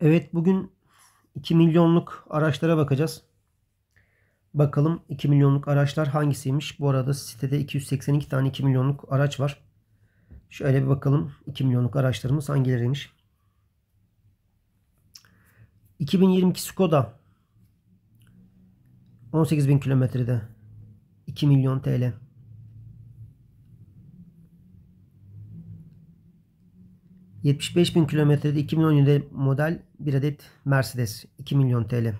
Evet bugün 2 milyonluk araçlara bakacağız. Bakalım 2 milyonluk araçlar hangisiymiş? Bu arada sitede 282 tane 2 milyonluk araç var. Şöyle bir bakalım 2 milyonluk araçlarımız hangileriymiş? 2022 Skoda 18.000 kilometrede 2 milyon TL. 75 bin kilometrede 2017 model bir adet Mercedes 2 milyon TL.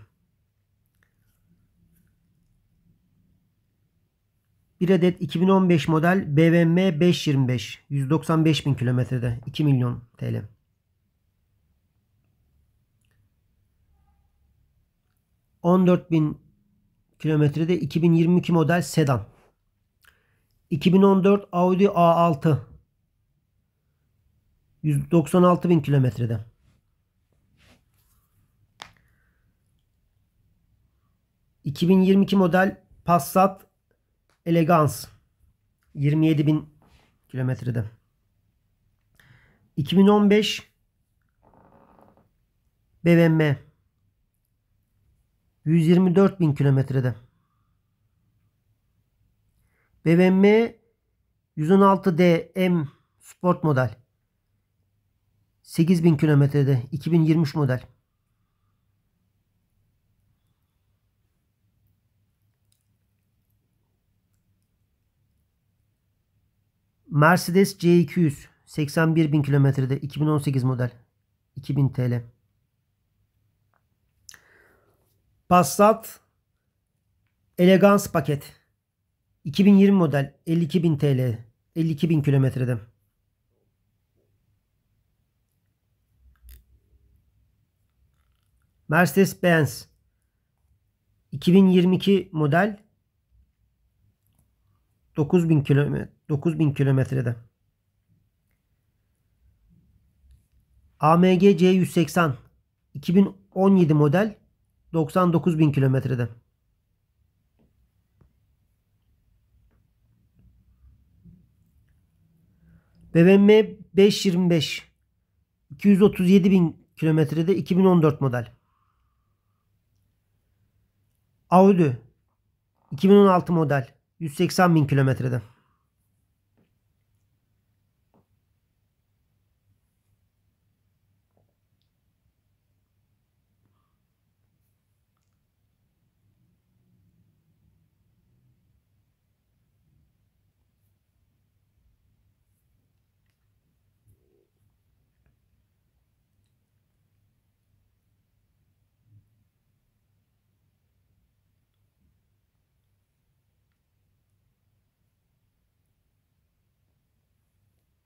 Bir adet 2015 model BMW 525 195 bin kilometrede 2 milyon TL. bin kilometrede 2022 model sedan. 2014 Audi A6 196 bin kilometrede. ...2022 model Passat Elegance 27 bin kilometrede. 2015 BMW 124 bin kilometrede. BMW 116 DM Sport model 8000 kilometrede 2020 model. Mercedes C200 81 bin kilometrede 2018 model 2000 TL. Passat Elegance paket 2020 model 52 bin TL 52 bin kilometrede. Mercedes-Benz 2022 model 9000 kilometre 9000 kilometrede. AMG C180 2017 model 99.000 kilometrede. BMW 525 237.000 kilometrede 2014 model. Audi 2016 model 180 bin kilometrede.